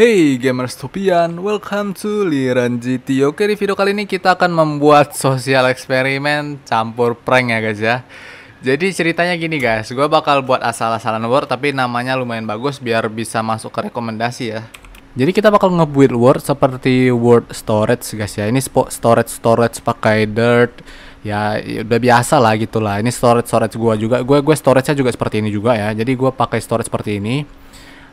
Hey gamers Topian, welcome to Liran GT Oke di video kali ini kita akan membuat sosial eksperimen campur prank ya guys ya Jadi ceritanya gini guys, gue bakal buat asal-asalan word tapi namanya lumayan bagus biar bisa masuk ke rekomendasi ya jadi kita bakal ngebuild word seperti word storage guys ya. Ini storage storage pakai dirt ya udah biasa lah gitu lah. Ini storage storage gue juga. Gue gue storage-nya juga seperti ini juga ya. Jadi gue pakai storage seperti ini.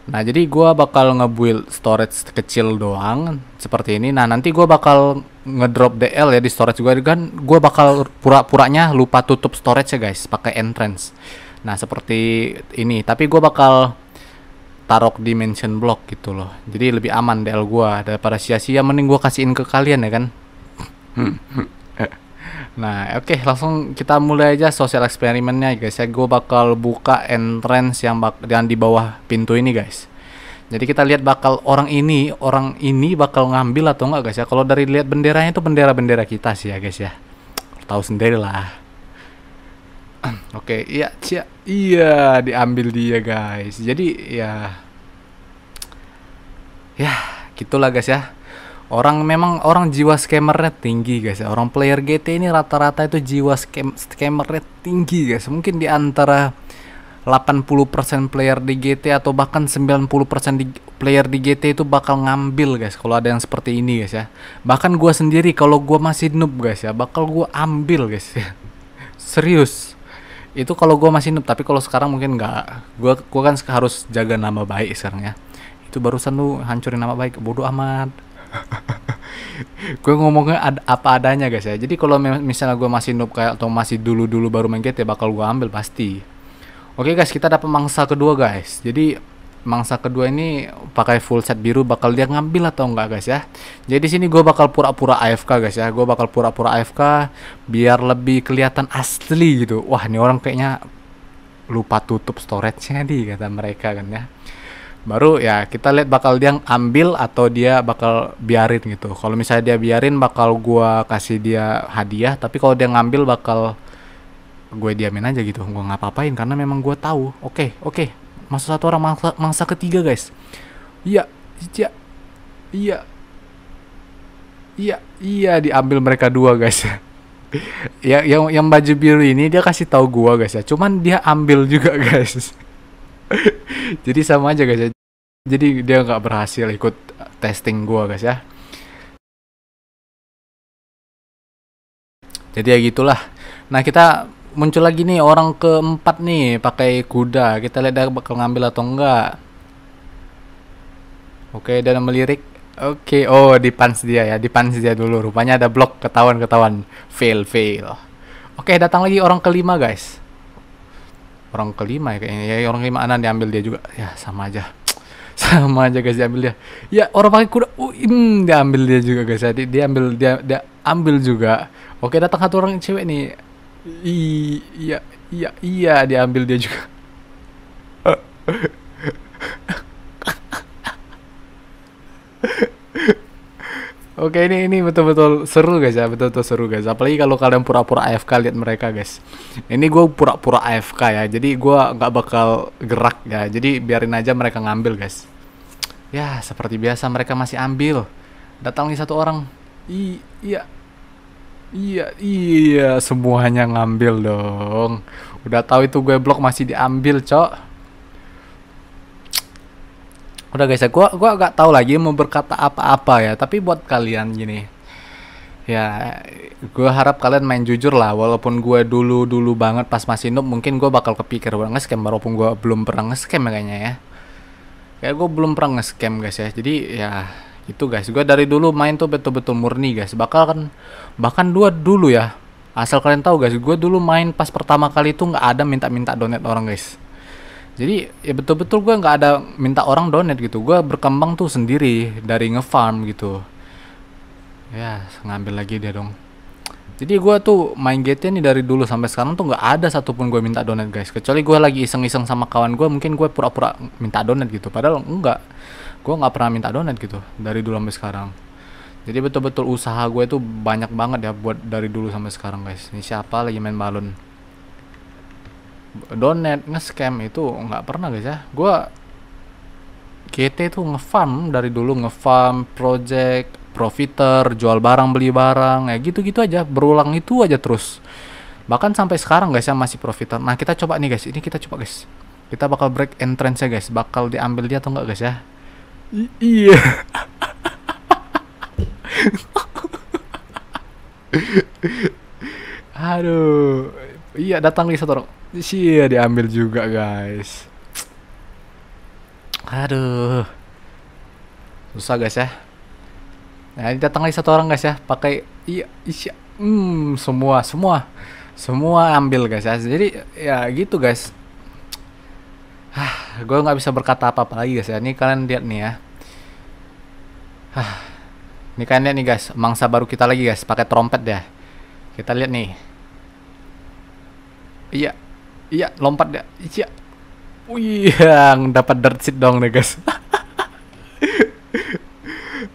Nah, jadi gue bakal nge storage kecil doang seperti ini. Nah, nanti gue bakal ngedrop DL ya di storage gue kan gue bakal pura-puranya lupa tutup storage ya guys pakai entrance. Nah, seperti ini, tapi gue bakal taruh dimension block gitu loh. Jadi lebih aman DL gue daripada sia-sia mending gue kasihin ke kalian ya kan. Hmm, hmm. Nah, oke okay, langsung kita mulai aja sosial eksperimennya guys ya. Gue bakal buka entrance yang bak yang di bawah pintu ini guys. Jadi kita lihat bakal orang ini, orang ini bakal ngambil atau enggak guys ya. Kalau dari lihat benderanya itu bendera-bendera kita sih ya guys ya. Tahu sendiri lah. Oke, okay, iya, cia, iya diambil dia guys. Jadi ya, ya gitulah guys ya orang memang orang jiwa scammernya tinggi guys orang player GT ini rata-rata itu jiwa scam scammernya tinggi guys mungkin di antara 80% player di GT atau bahkan 90% di player di GT itu bakal ngambil guys kalau ada yang seperti ini guys ya bahkan gua sendiri kalau gua masih noob guys ya bakal gua ambil guys ya. serius itu kalau gua masih noob tapi kalau sekarang mungkin nggak gua gua kan harus jaga nama baik sekarang ya itu barusan lu hancurin nama baik bodoh amat gue ngomongnya ad apa adanya guys ya jadi kalau misalnya gue masih noob kayak atau masih dulu dulu baru main GTA bakal gue ambil pasti oke okay, guys kita dapat mangsa kedua guys jadi mangsa kedua ini pakai full set biru bakal dia ngambil atau enggak guys ya jadi sini gue bakal pura-pura AFK guys ya gue bakal pura-pura AFK biar lebih kelihatan asli gitu wah ini orang kayaknya lupa tutup storage-nya di kata mereka kan ya baru ya kita lihat bakal dia ambil atau dia bakal biarin gitu kalau misalnya dia biarin bakal gue kasih dia hadiah tapi kalau dia ngambil bakal gue diamin aja gitu gue nggak apa-apain karena memang gue tahu oke okay, oke okay. masa satu orang mangsa, mangsa ketiga guys iya iya iya iya iya diambil mereka dua guys ya yang yang baju biru ini dia kasih tahu gue guys ya cuman dia ambil juga guys jadi sama aja guys ya jadi dia nggak berhasil ikut testing gua guys ya jadi ya gitulah nah kita muncul lagi nih orang keempat nih pakai kuda kita lihat dia bakal ngambil atau enggak oke dan melirik Oke, oh di pans dia ya, di pans dia dulu. Rupanya ada blok ketahuan-ketahuan, fail fail. Oke, datang lagi orang kelima guys. Orang kelima ya kayaknya, ya, orang kelima Anan diambil dia juga. Ya sama aja. sama aja guys diambil dia ya orang pakai kuda uh, mm, dia ambil dia juga guys jadi dia ambil dia dia ambil juga oke datang satu orang cewek nih iya iya iya diambil dia juga Oke ini ini betul-betul seru guys ya betul-betul seru guys apalagi kalau kalian pura-pura AFK lihat mereka guys ini gue pura-pura AFK ya jadi gue nggak bakal gerak ya jadi biarin aja mereka ngambil guys ya seperti biasa mereka masih ambil datang nih satu orang I iya iya iya semuanya ngambil dong udah tahu itu gue blok masih diambil cok udah guys ya gua gua gak tahu lagi mau berkata apa-apa ya tapi buat kalian gini ya gua harap kalian main jujur lah walaupun gua dulu dulu banget pas masih noob mungkin gua bakal kepikir banget nge-scam walaupun gua belum pernah nge-scam ya kayaknya ya kayak gua belum pernah nge-scam guys ya jadi ya itu guys gua dari dulu main tuh betul-betul murni guys bakal kan bahkan dua dulu ya asal kalian tahu guys gua dulu main pas pertama kali tuh nggak ada minta-minta donat orang guys jadi ya betul-betul gue nggak ada minta orang donate gitu gue berkembang tuh sendiri dari ngefarm gitu ya ngambil lagi dia dong jadi gue tuh main GT nih dari dulu sampai sekarang tuh nggak ada satupun gue minta donat guys kecuali gue lagi iseng-iseng sama kawan gue mungkin gue pura-pura minta donat gitu padahal enggak gue nggak pernah minta donat gitu dari dulu sampai sekarang jadi betul-betul usaha gue tuh banyak banget ya buat dari dulu sampai sekarang guys ini siapa lagi main balon donate nge-scam itu nggak pernah guys ya gue GT itu nge-farm dari dulu nge-farm project profiter jual barang beli barang ya gitu-gitu aja berulang itu aja terus bahkan sampai sekarang guys ya masih profiter nah kita coba nih guys ini kita coba guys kita bakal break entrance ya guys bakal diambil dia atau enggak guys ya I iya aduh Iya datang lagi satu orang. iya, diambil juga guys. Aduh. Susah guys ya. Nah ini datang lagi satu orang guys ya. Pakai iya isya. Hmm semua semua semua ambil guys ya. Jadi ya gitu guys. Hah, gue nggak bisa berkata apa-apa lagi guys ya. Ini kalian lihat nih ya. Hah, ini kalian lihat nih guys. Mangsa baru kita lagi guys. Pakai trompet ya. Kita lihat nih. Iya. Iya, lompat dah. Iya. Wih, yang dapat dirt seat dong nih, guys.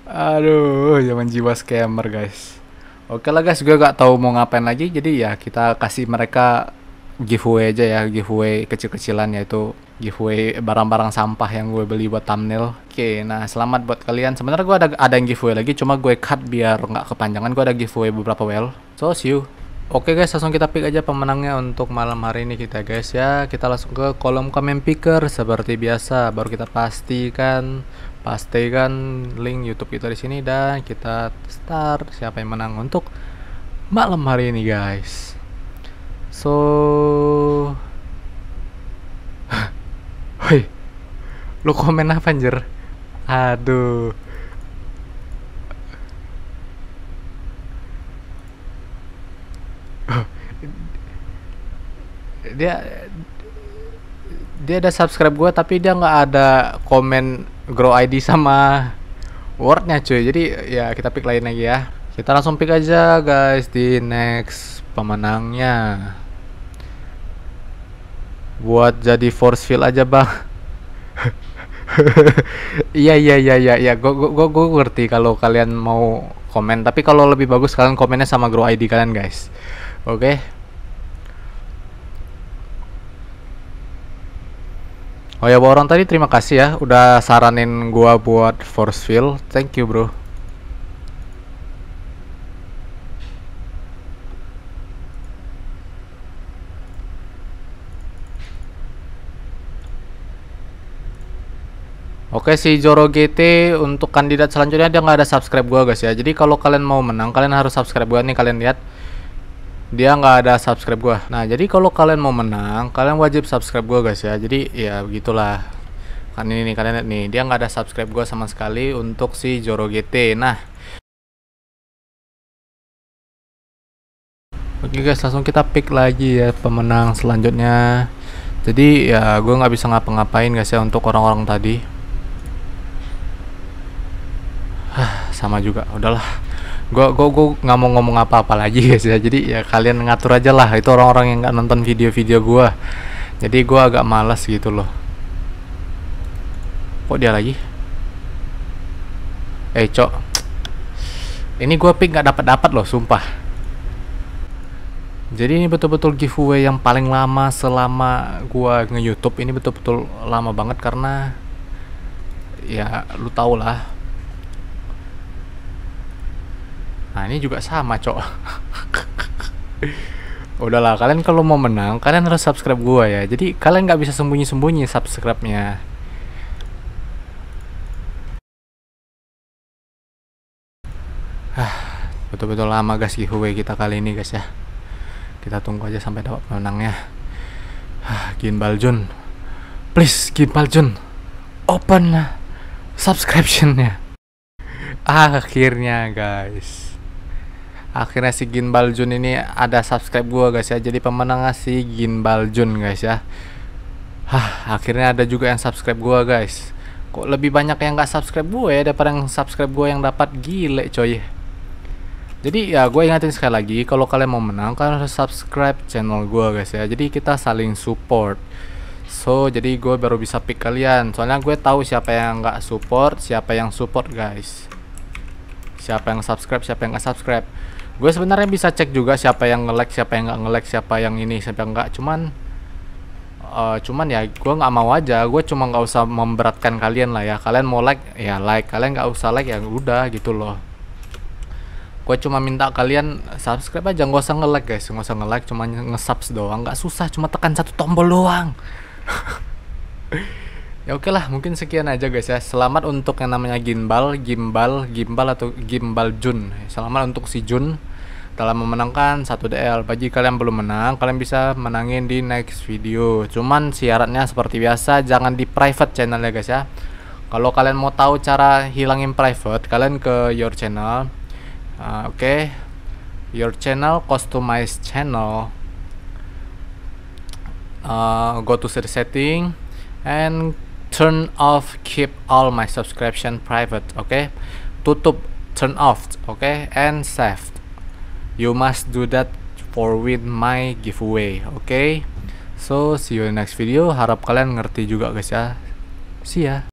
Aduh, zaman jiwa scammer, guys. Oke lah guys, gue gak tau mau ngapain lagi. Jadi ya kita kasih mereka giveaway aja ya, giveaway kecil-kecilan yaitu giveaway barang-barang sampah yang gue beli buat thumbnail. Oke, nah selamat buat kalian. Sebenarnya gue ada ada yang giveaway lagi, cuma gue cut biar nggak kepanjangan. Gue ada giveaway beberapa well. So see you. Oke guys, langsung kita pick aja pemenangnya untuk malam hari ini kita guys ya. Kita langsung ke kolom komen picker seperti biasa. Baru kita pastikan pastikan link YouTube kita di sini dan kita start siapa yang menang untuk malam hari ini guys. So Woi. Lu komen apa anjir? Aduh. dia dia ada subscribe gue tapi dia nggak ada komen grow ID sama wordnya cuy jadi ya kita pick lain lagi ya kita langsung pick aja guys di next pemenangnya buat jadi force field aja bang iya iya iya iya iya gue gue gue ngerti kalau kalian mau komen tapi kalau lebih bagus kalian komennya sama grow ID kalian guys oke okay? Oh ya orang tadi terima kasih ya udah saranin gua buat force field. Thank you bro. Oke si Joro GT untuk kandidat selanjutnya dia nggak ada subscribe gua guys ya. Jadi kalau kalian mau menang kalian harus subscribe gua nih kalian lihat dia nggak ada subscribe gua nah jadi kalau kalian mau menang kalian wajib subscribe gua guys ya jadi ya begitulah kan ini nih kalian lihat nih dia nggak ada subscribe gua sama sekali untuk si Joro GT nah Oke guys langsung kita pick lagi ya pemenang selanjutnya jadi ya gue nggak bisa ngapa-ngapain guys ya untuk orang-orang tadi sama juga udahlah gue gue gue nggak mau ngomong apa-apa lagi guys ya jadi ya kalian ngatur aja lah itu orang-orang yang nggak nonton video-video gue jadi gue agak malas gitu loh kok dia lagi eh cok ini gue pick nggak dapat dapat loh sumpah jadi ini betul-betul giveaway yang paling lama selama gua nge YouTube ini betul-betul lama banget karena ya lu tau lah nah ini juga sama cok udahlah kalian kalau mau menang kalian harus subscribe gue ya jadi kalian nggak bisa sembunyi sembunyi subscribe nya ah betul-betul lama guys giveaway kita kali ini guys ya kita tunggu aja sampai dapat menangnya. ah, Ginbal Jun please Gimbal Jun open subscriptionnya akhirnya guys akhirnya si Ginbal Jun ini ada subscribe gue guys ya jadi pemenangnya si Ginbal Jun guys ya Hah, akhirnya ada juga yang subscribe gue guys kok lebih banyak yang gak subscribe gue ya daripada yang subscribe gue yang dapat gile coy jadi ya gue ingatin sekali lagi kalau kalian mau menang kalian harus subscribe channel gue guys ya jadi kita saling support so jadi gue baru bisa pick kalian soalnya gue tahu siapa yang gak support siapa yang support guys siapa yang subscribe siapa yang gak subscribe gue sebenarnya bisa cek juga siapa yang nge-lag siapa yang nggak nge-lag siapa yang ini siapa yang nggak cuman uh, cuman ya gue nggak mau aja gue cuma nggak usah memberatkan kalian lah ya kalian mau like ya like kalian nggak usah like ya udah gitu loh gue cuma minta kalian subscribe aja nggak usah nge lag guys nggak usah nge lag cuma nge subs doang nggak susah cuma tekan satu tombol doang Ya oke lah, mungkin sekian aja guys ya. Selamat untuk yang namanya Gimbal, Gimbal, Gimbal atau Gimbal Jun. Selamat untuk si Jun telah memenangkan 1 DL. Bagi kalian belum menang, kalian bisa menangin di next video. Cuman syaratnya seperti biasa, jangan di private channel ya guys ya. Kalau kalian mau tahu cara hilangin private, kalian ke your channel. Uh, oke. Okay. Your channel, customize channel. Uh, go to setting and turn off keep all my subscription private okay tutup turn off okay and save you must do that for with my giveaway okay so see you in next video harap kalian ngerti juga guys ya see ya